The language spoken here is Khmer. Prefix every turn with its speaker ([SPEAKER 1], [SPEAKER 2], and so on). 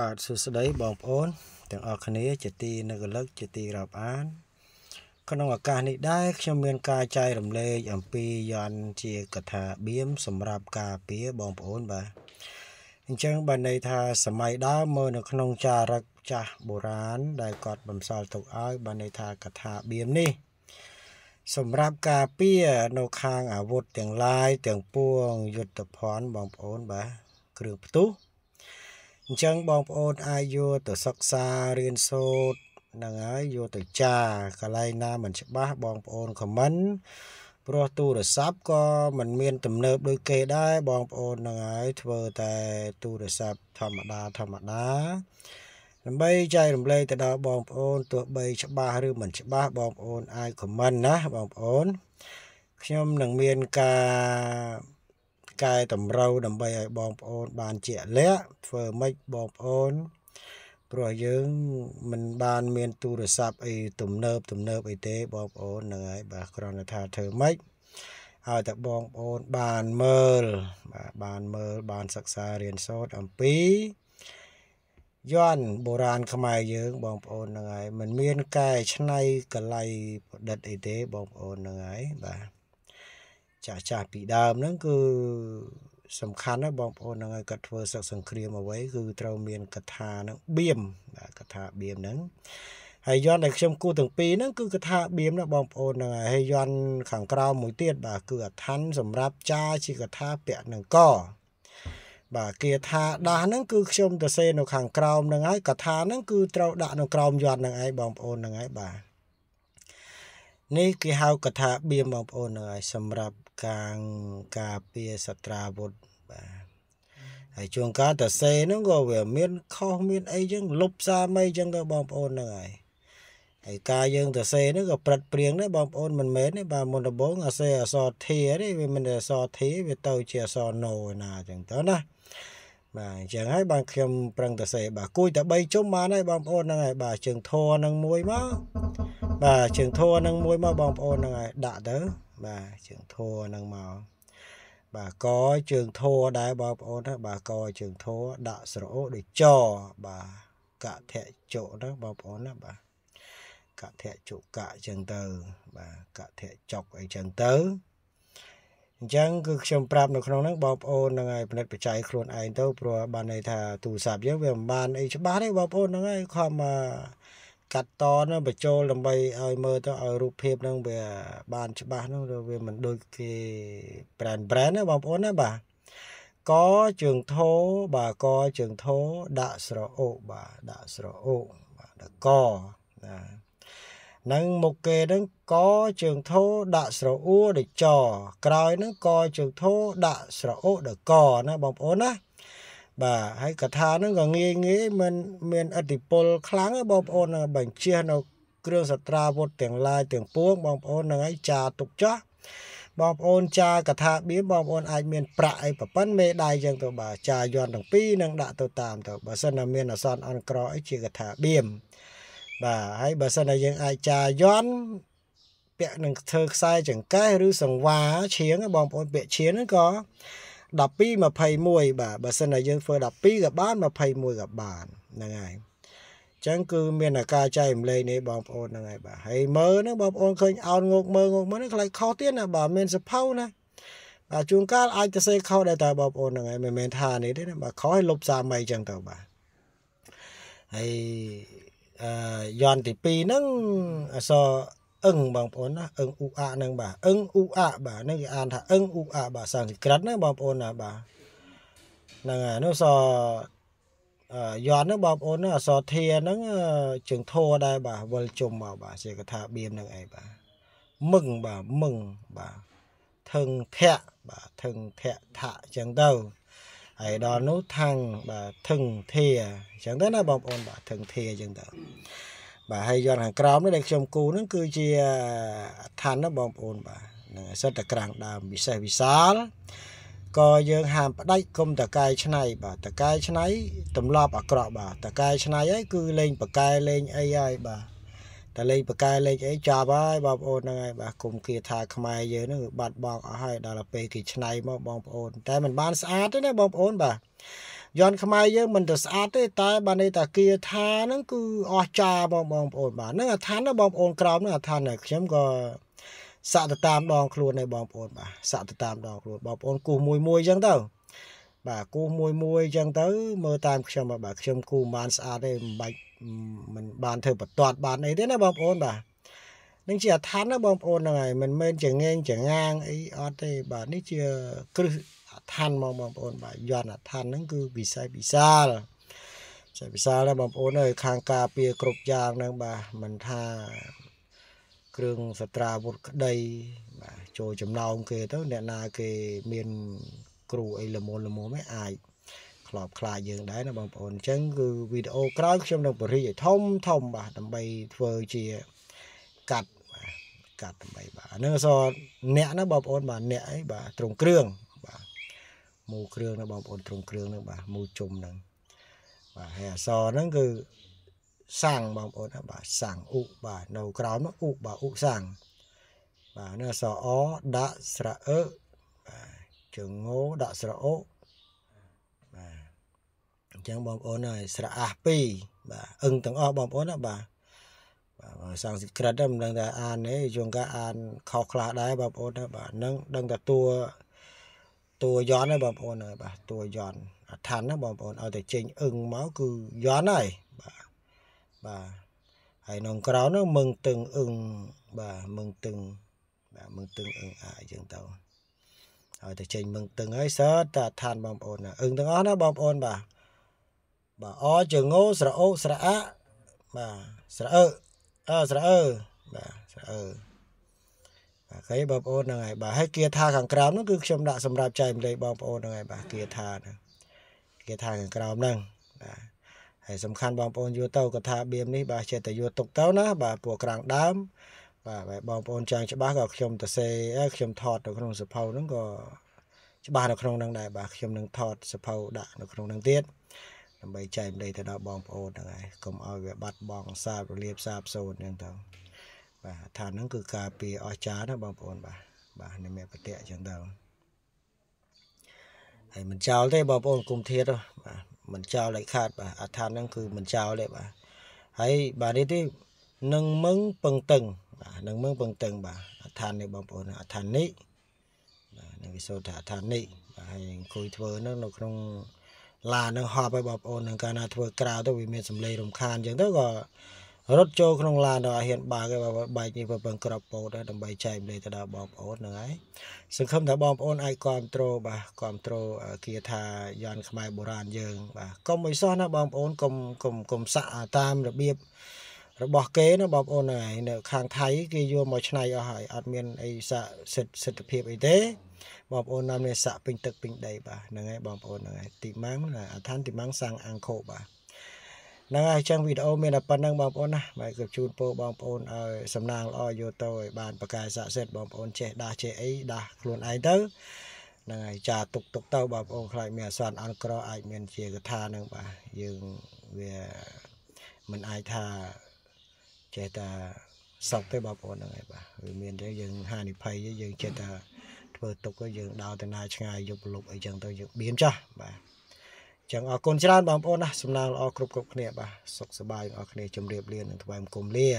[SPEAKER 1] បាទសួស្តីបងប្អូនទាំងអស់គ្នាជាទីនឹករលឹកជាទីរាប់អានក្នុងឱកាសនេះដែរខ្ញុំមានការចែករំលែកអំពីយន្តជាកថាបៀមសម្រាប់ការពារបងប្អូនបាទអញ្ចឹងបានន័យថាសម័យដើមមើលនៅ ក្នុងចារឹកចាស់បុរាណដែលគាត់បន្សល់ទុកឲ្យ បានន័យថាកថាបៀមនេះសម្រាប់ការពារនៅខាងអាវុធទាំងឡាយទាំងពួងយុទ្ធភ័ណ្ឌបងប្អូនបាទគ្រឿងផ្ទុះអញ្ចឹងបងប្អូនអាចយកទៅសិក្សារៀនសូត្រហ្នឹងហើយយកទៅចាកន្លែងណាមិនច្បាស់បងប្អូនខមមិនព្រោះទូរស័ព្ទក៏មិនមានទំនើបដូចគេដែរបងប្អូនហ្នឹងហើយធ្វើតែទូរស័ព្ទធម្មតាធម្មតាដើម្បីចែករំលែកទៅដល់បងប្អូនទោះបីច្បាស់ឬមិនច្បាស់បងប្អូនអាចខមមិនណាបងប្អូន ខ្ញុំនឹងមានការកែតម្រូវដើម្បីឲ្យបងប្អូនបានជាលក្ខធ្វើម៉េចបងប្អូនព្រោះយើងមិនបាន មានទូរស័ព្ទអីទំនើបទំនើបអីទេ បងប្អូនហ្នឹងហើយបាទគ្រាន់តែថាធ្វើម៉េចឲ្យតែបងប្អូនបានមើលបាទបានមើលបានសិក្សារៀនសូត្រអំពីយ័ន្តបុរាណខ្មែរយើងបងប្អូនហ្នឹងហើយมันមានកែឆ្នៃកលៃប្រឌិតអីទេបងប្អូនហ្នឹងហើយបាទចាស់ចាស់ពីដើមហ្នឹងគឺសំខាន់ណាបងប្អូនហ្នឹងឲ្យគាត់ធ្វើសឹកសង្គ្រាមអ្វីគឺត្រូវមានកថាហ្នឹងបៀមកថាបៀមហ្នឹងហើយយន់ដែលខ្ញុំគូទាំងពីរហ្នឹងគឺកថាបៀមណាបងប្អូនហ្នឹងហើយយន់ខាងក្រោមមួយទៀតបាទគឺអឋានសម្រាប់ចាជាកថាពាក់នឹងក បាទគាថាដាស់ហ្នឹងគឺខ្ញុំទៅសេនៅខាងក្រោមហ្នឹងហើយកថាហ្នឹងគឺត្រូវដាក់នៅក្រោមយន់ហ្នឹងឯងបងប្អូនហ្នឹងឯងបាទនេះគេហៅកថាបៀមបងប្អូនហើយសម្រាប់ការការពារសត្រាវុធបាទហើយជួនកាលតសេហ្នឹងក៏វាមានខុសមានអីចឹងលុបសារមីចឹងក៏បងប្អូនហ្នឹងហើយហើយការយើងទៅសេនេះក៏ប្រឹកព្រៀងដែរបងប្អូនមិនមែនទេបាទមុនដំបូងអសេអសធាទេវាមិនអសធាវាទៅជាអសណូឯណាអញ្ចឹងទៅណាបាទអញ្ចឹងហើយបាទខ្ញុំប្រឹងទៅសេបាទគួយតែ3ជុំបានហើយបងប្អូនហ្នឹងហើយបាទជើងធរនឹងមួយមកបាទជើងធัวនឹងមួយមកបងប្អូននឹងឲ្យដាក់ទៅបាទជើងធัวនឹងមកបាទកជើងធัวដែរបងប្អូនណាបាទកជើងធัวដាក់ស្រអូដូចចបាទកធៈជុហ្នឹងបងប្អូនណាបាទកធៈជុកៈចឹងទៅបាទកធៈចុកអីចឹងទៅអញ្ចឹងគឺខ្ញុំប្រាប់នៅក្នុងហ្នឹងបងប្អូនហ្នឹងហើយផលិតបច្ច័យខ្លួនឯងទៅព្រោះបានន័យថាទូរស័ព្ទយើងវាមិនបានអីច្បាស់ទេបងប្អូនហ្នឹងហើយខំមកកាត់តនឹងបញ្ចូលដើម្បីឲ្យមើលទៅឲ្យរូបភាពនឹងវាបានច្បាស់នឹងវាមិនដូចគេ brand brand ណាបងប្អូនណាបាទកជើងធោបាទកជើងធោដាក់ស្រអូបាទដាក់ស្រអូបាទដាក់កណានឹងមុខគេនឹងកជើងធោដាក់ស្រអួរដូចចក្រោយនឹងកជើងធោដាក់ស្រអូដល់កណាបងប្អូនណាបាទហើយកថាហ្នឹងក៏ងាយងាយមិនមានអតិពលខ្លាំងបងប្អូននឹងបញ្ជានៅគ្រឿងសត្រាវុធទាំងឡាយទាំងពួងបងប្អូននឹងឲ្យចាទុកចោះបងប្អូនចាកថាបៀបងប្អូនអាចមានប្រាក់អីប្រពន្ធមេដៃចឹងទៅបាទចាយន់ទាំងពីរនឹងដាក់ទៅតាមទៅបើសិនតែមានអសន្នអន់ក្រអីជាកថាបៀមបាទហើយបើសិនតែយើងអាចចាយន់ពាក់នឹងធ្វើខ្សែចង្កេះឬសង្វាឈៀងបងប្អូនពាក់ឈៀងហ្នឹងក៏12 21បាទបើសិនតែយើងធ្វើ12ក៏បាន21ក៏បានហ្នឹងហើយចឹងគឺមានអាការចែករំលែកនេះបងប្អូនហ្នឹងហើយបាទហើយមើលហ្នឹងបងប្អូនឃើញអោនងោកមើលងោកមើលហ្នឹងខ្លាចខុសទៀតណាបាទមានសភៅណាបាទជួនកាលអាចទៅសេខុសដែរតើបងប្អូនហ្នឹងហើយមិនមែនថានេះទេណាបាទខុសឲ្យលុបសារមីចឹងទៅបាទហើយអឺយន្តទី2ហ្នឹងអសរអឹងបងប្អូនណាអឹងអ៊ូអានឹងបាទអឹងអ៊ូអាបាទនឹងគេអានថាអឹងអ៊ូអាបាទសំស្ក្រិតណាបងប្អូនណាបាទហ្នឹងហើយនោះសយត់ហ្នឹងបងប្អូនណាអសធាហ្នឹងជើងធោដែរបាទវិលជុំមកបាទជាកថាបៀមហ្នឹងឯងបាទមឹងបាទមឹងបាទថឹងភៈបាទថឹងភៈថៈចឹងទៅហើយដល់នោះថាំងបាទថឹងធាចឹងទៅណាបងប្អូនបាទថឹងធាចឹងទៅបាទហើយយន់ខាងក្រោមនេះដែលខ្ញុំគូនឹងគឺជាឋានណាបងប្អូនបាទនឹងសិតតែក្រាំងដើមពិសេសវិសាលក៏យើងហាមផ្ដាច់គុំតកាយឆ្នៃ បាទតកាយឆ្នៃទំលាប់អាក្រក់បាទតកាយឆ្នៃហើយគឺលេងបកែលេងអីហើយបាទតែលេងបកែលេងអីចាប់ហើយបងប្អូនហ្នឹងហើយបាទគុំគៀថាខ្មែរយើងហ្នឹងគឺបាត់បង់អស់ហើយដល់ទៅពេលគេឆ្នៃមកបងប្អូន តែมันបានស្អាតទេណាបងប្អូនបាទយន្តខ្មែរយើងមិនទៅស្អាតទេតែបានន័យថាគាថាហ្នឹងគឺអស្ចារ្យបងបងប្អូនបាទហ្នឹងអាឋានបងប្អូន ក្រោមហ្នឹងអាឋានខ្ញុំក៏សាក់ទៅតាមដងខ្លួនឯងបងប្អូនបាទសាក់ទៅតាមដងខ្លួនបងប្អូនគូសមួយមួយអញ្ចឹងទៅបាទគូសមួយមួយអញ្ចឹងទៅ មើលតាម ខ្ញុំបាទខ្ញុំគូសមិនបានស្អាតទេមិនបាច់មិនបានធ្វើបន្ទាត់បានអីទេណាបងប្អូនបាទនឹងជាឋានណាបងប្អូនហ្នឹងហើយមិនមែនជាងែងជាងាងអីអត់ទេបាទនេះជាគ្រឹះឋានមកបងប្អូនបាទយន្តឋានហ្នឹងគឺវិស័យវិសាលវិស័យវិសាលណាបងប្អូនអើយខាងការពារគ្រប់យ៉ាងហ្នឹងបាទមិនថាគ្រឿងសត្រាវុធក្តីបាទចូលចំណោមគេទៅអ្នកណាគេមានគ្រូអីល្មមល្មមឯអាចខ្លោបខ្លាយយើងដែរណាបងប្អូនអញ្ចឹងគឺវីដេអូក្រោយខ្ញុំនឹងបរិយាយធំធំបាទដើម្បីធ្វើជាកាត់បាទកាត់ដើម្បីបាទហ្នឹងអសអ្នកណាបងប្អូន បាទអ្នកអីបាទត្រង់គ្រឿងមូលគ្រឿងហ្នឹងបងប្អូនត្រង់គ្រឿងហ្នឹងបាទមូលជុំហ្នឹងបាទហើយអសរហ្នឹងគឺសាំងបងប្អូនណាបាទសាំងឧបាទនៅក្រោមនោះឧបាទឧសាំងបាទនៅអសរអដាក់ស្រអឺបាទជើងងោដាក់ស្រអូបាទអញ្ចឹងបងប្អូនហើយស្រអះ2បាទអឹងទាំងអស់បងប្អូនណាបាទបាទសំស្ក្រិតមិនដឹងថាអានទេជួនកាលអានខុសខ្លះដែរបងប្អូនណាបាទនឹងដឹងថាតួតួយន់ហ្នឹងបងប្អូនហើយបាទតួយន់អឋានណាបងប្អូនឲ្យតែចេញអឹងមកគឺយន់ហើយបាទបាទហើយក្នុងក្រៅហ្នឹងមឹងទឹងអឹងបាទមឹងទឹងបាទមឹងទឹងអឹងអាអញ្ចឹងទៅឲ្យតែចេញមឹងទឹងហើយសើតតែឋានបងប្អូនណាអឹងទាំងអស់ណាបងប្អូនបាទបាទអចងោស្រអូស្រអាបាទស្រអើអើស្រអើបាទស្រអើអូខេបងប្អូនហ្នឹងហើយបាទហើយគាថាខាងក្រោមហ្នឹងគឺខ្ញុំដាក់សម្រាប់ចែកម្លេចបងប្អូនហ្នឹងហើយបាទគាថាហ្នឹងគាថាខាងក្រោមហ្នឹងបាទហើយសំខាន់បងប្អូនយល់ទៅកថាបៀមនេះបាទចេះតែយល់ទុកទៅណាបាទពួកក្រាំងដើមបាទបងប្អូនចាំច្បាស់ក៏ខ្ញុំទៅសេខ្ញុំថតនៅក្នុងសភៅហ្នឹងក៏ច្បាស់នៅក្នុងហ្នឹងដែរបាទខ្ញុំនឹងថតសភៅដាក់នៅក្នុងហ្នឹងទៀតដើម្បីចែកម្លេចទៅដល់បងប្អូនហ្នឹងហើយកុំឲ្យវាបាត់បង់សារពលាបសារសូន្យហ្នឹងទៅបាទថាហ្នឹងគឺការពីអស្ចារ្យណាបងប្អូនបាទបាទនិមិត្តតិអញ្ចឹងទៅហើយមិនចោលទេបងប្អូនគុំធាតបាទមិនចោលលេខខាតបាទអដ្ឋានហ្នឹង គឺមិនចោលទេបាទហើយបាទនេះទេនឹងមឹងពឹងតឹង បាទនឹងមឹងពឹងតឹងបាទអដ្ឋាននេះបងប្អូនអដ្ឋាននេះបាទនឹងវិសូថាអដ្ឋាននេះបាទហើយអង្គុយធ្វើហ្នឹងនៅក្នុងឡានហ្នឹងហប់ហើយបងប្អូននឹងកាលណាធ្វើក្រៅទៅវាមានសម្លេងរំខានអញ្ចឹងទៅក៏រត់ចូលក្នុងឡានដល់អាហ៊ានបើកឯងបែកនេះពឹងក្របពោតដើម្បីចែកលេខទៅដល់បងប្អូនហ្នឹងហើយសង្ឃឹមថាបងប្អូនអាចគ្រប់គ្រងបាទគ្រប់គ្រងគាថាយន្តខ្មែរបុរាណយើងបាទកុំអីសោះណាបងប្អូនកុំកុំកុំសាក់តាមរបៀបរបស់គេណាបងប្អូនហ្នឹងហើយនៅខាងថៃគេយកមកឆ្នៃអស់ហើយអត់មានអីសាក់សិទ្ធិសិទ្ធិភាពអីទេបងប្អូននាំនេះសាក់ពេញទឹកពេញដីបាទហ្នឹងហើយបងប្អូនហ្នឹងហើយទីម៉ាំងអាឋានទីម៉ាំងសាំងអង្គបាទហ្នឹងហើយអញ្ចឹងវីដេអូមានតែប៉ុណ្្នឹងបងប្អូនណាបាទគឺជូនពរបងប្អូនឲ្យសំណាងល្អយោទៅឲ្យបានប្រកាយស័ក្តិសិទ្ធបងប្អូនចេះដាស់ចេះអីដាស់ខ្លួនឯងទៅហ្នឹងហើយចាទុកទុកទៅបងប្អូនខ្លាចមានអសន្នអន់ក្រអាចមានជាកថាហ្នឹងបាទយើងវាមិនអាចថាចេះតែសពទេបងប្អូនហ្នឹងហើយបាទវាមានតែយើងហានិភ័យយើងចេះតែធ្វើទុកយើងដើរទៅណាឆ្ងាយយប់លប់អីចឹងទៅយើងបៀមចាស់បាទចឹងអរគុណច្រើនបងប្អូនណាសំឡេងល្អគ្រប់គ្រប់គ្នាបាទសុខសប្បាយបងប្អូនគ្នាជម្រាបលានឹងថ្វាយបង្គំលា